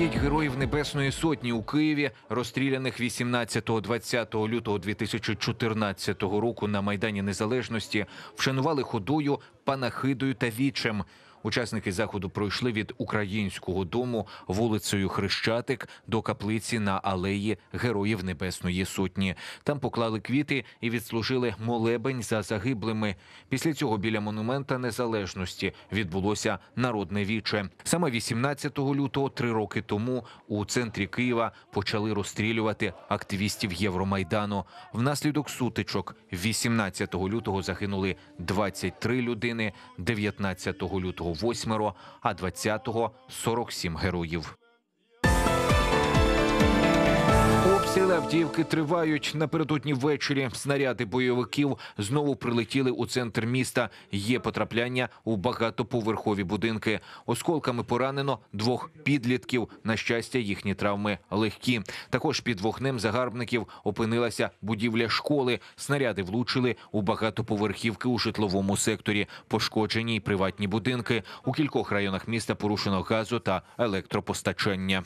пам'ять героїв Небесної Сотні у Києві, розстріляних 18-20 лютого 2014 року на майдані Незалежності, вшанували ходою, панахидою та вічем. Учасники заходу пройшли від українського дому вулицею Хрещатик до каплиці на алеї Героїв Небесної Сотні. Там поклали квіти і відслужили молебень за загиблими. Після цього біля монумента незалежності відбулося народне віче. Саме 18 лютого, три роки тому, у центрі Києва почали розстрілювати активістів Євромайдану. Внаслідок сутичок 18 лютого загинули 23 людини, 19 лютого восьмеро, а 20-го – 47 героїв. Обстріли Авдіївки тривають напередодні ввечері. Снаряди бойовиків знову прилетіли у центр міста. Є потрапляння у багатоповерхові будинки. Осколками поранено двох підлітків. На щастя, їхні травми легкі. Також під вогнем загарбників опинилася будівля школи. Снаряди влучили у багатоповерхівки у житловому секторі. Пошкоджені й приватні будинки. У кількох районах міста порушено газу та електропостачання.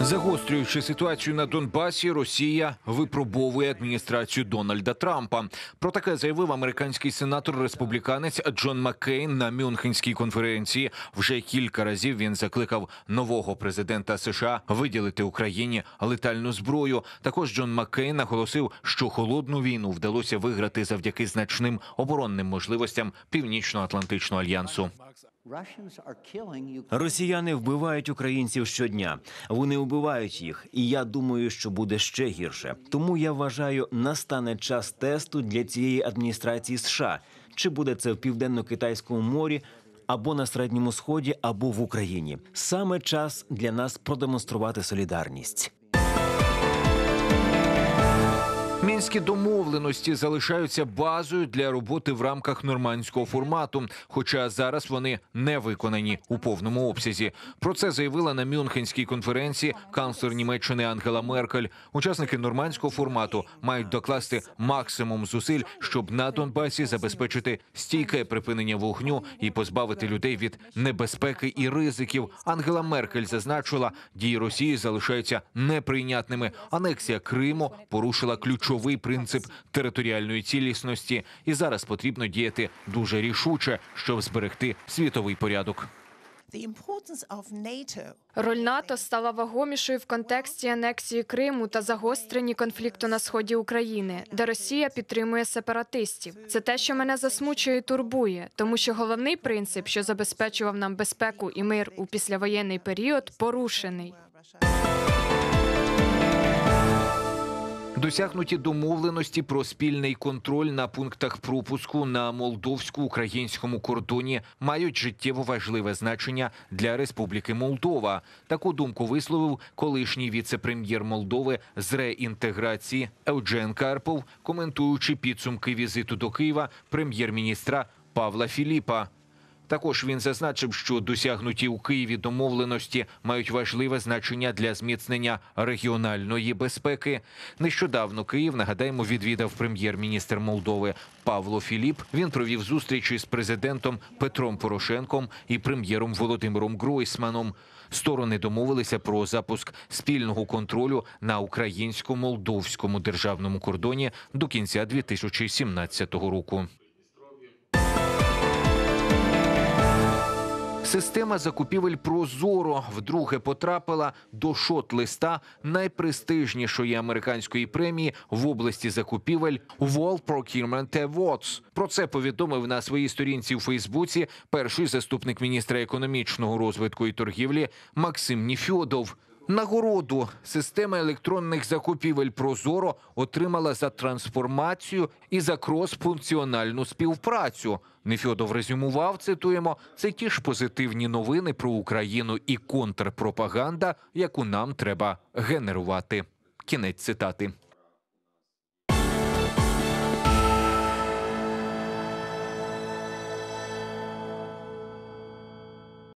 Загострюючи ситуацію на Донбасі, Росія випробовує адміністрацію Дональда Трампа. Про таке заявив американський сенатор республіканець Джон Маккейн на Мюнхенській конференції. Вже кілька разів він закликав нового президента США виділити Україні летальну зброю. Також Джон Маккейн наголосив, що холодну війну вдалося виграти завдяки значним оборонним можливостям Північно-Атлантичного альянсу. Росіяни вбивають українців щодня. Вони вбивають їх, і я думаю, що буде ще гірше. Тому я вважаю, настане час тесту для цієї адміністрації США. Чи буде це в південно-китайському морі, або на середньому сході, або в Україні? Саме час для нас продемонструвати солідарність. Мінські домовленості залишаються базою для роботи в рамках нормандського формату, хоча зараз вони не виконані у повному обсязі. Про це заявила на Мюнхенській конференції канцлер Німеччини Ангела Меркель. Учасники нормандського формату мають докласти максимум зусиль, щоб на Донбасі забезпечити стійке припинення вогню і позбавити людей від небезпеки і ризиків. Ангела Меркель зазначила, дії Росії залишаються неприйнятними. Анексія Криму порушила ключові новий принцип територіальної цілісності, і зараз потрібно діяти дуже рішуче, щоб зберегти світовий порядок. Роль НАТО стала вагомішою в контексті анексії Криму та загостренні конфлікту на сході України, де Росія підтримує сепаратистів. Це те, що мене засмучує і турбує, тому що головний принцип, що забезпечував нам безпеку і мир у післявоєнний період, порушений. Досягнуті домовленості про спільний контроль на пунктах пропуску на молдовсько-українському кордоні мають життєво важливе значення для Республіки Молдова. Таку думку висловив колишній віце-прем'єр Молдови з реінтеграції Евджен Карпов, коментуючи підсумки візиту до Києва прем'єр-міністра Павла Філіпа. Також він зазначив, що досягнуті у Києві домовленості мають важливе значення для зміцнення регіональної безпеки. Нещодавно Київ нагадаємо відвідав прем'єр-міністр Молдови Павло Філіп. Він провів зустріч із президентом Петром Порошенком і прем'єром Володимиром Гройсманом. Сторони домовилися про запуск спільного контролю на українсько-молдовському державному кордоні до кінця 2017 року. Система закупівель Прозоро вдруге потрапила до шот-листа найпрестижнішої американської премії в області закупівель World Procurement Awards. Про це повідомив на своїй сторінці у Фейсбуці перший заступник міністра економічного розвитку і торгівлі Максим Ніфьодов. Нагороду система електронних закупівель Прозоро отримала за трансформацію і за крос-функціональну співпрацю. Нефьодов резюмував, цитуємо, це ті ж позитивні новини про Україну і контрпропаганда, яку нам треба генерувати. Кінець цитати.